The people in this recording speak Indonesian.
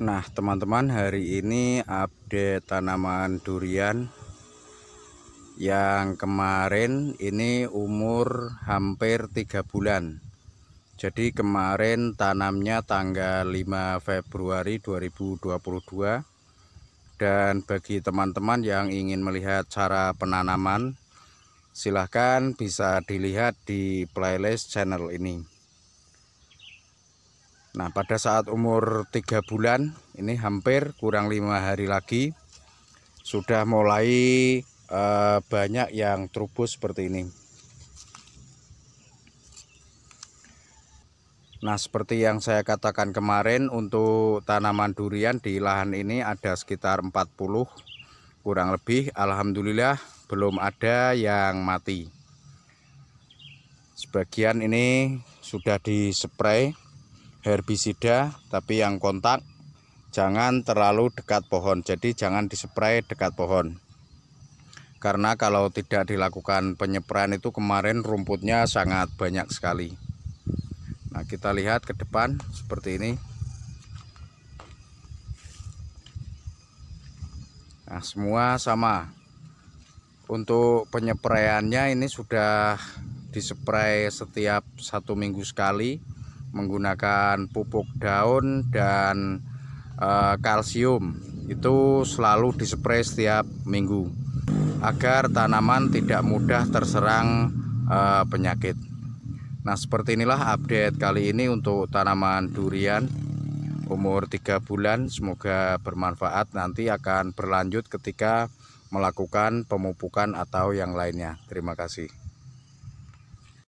Nah teman-teman hari ini update tanaman durian Yang kemarin ini umur hampir 3 bulan Jadi kemarin tanamnya tanggal 5 Februari 2022 Dan bagi teman-teman yang ingin melihat cara penanaman Silahkan bisa dilihat di playlist channel ini Nah pada saat umur 3 bulan ini hampir kurang lima hari lagi sudah mulai eh, banyak yang trubus seperti ini. Nah seperti yang saya katakan kemarin untuk tanaman durian di lahan ini ada sekitar 40 kurang lebih Alhamdulillah belum ada yang mati sebagian ini sudah dispray herbisida tapi yang kontak jangan terlalu dekat pohon jadi jangan dispray dekat pohon karena kalau tidak dilakukan penyepraian itu kemarin rumputnya sangat banyak sekali nah kita lihat ke depan seperti ini nah semua sama untuk penyepraiannya ini sudah dispray setiap satu minggu sekali menggunakan pupuk daun dan e, kalsium itu selalu disprei setiap minggu agar tanaman tidak mudah terserang e, penyakit. Nah, seperti inilah update kali ini untuk tanaman durian umur 3 bulan. Semoga bermanfaat nanti akan berlanjut ketika melakukan pemupukan atau yang lainnya. Terima kasih.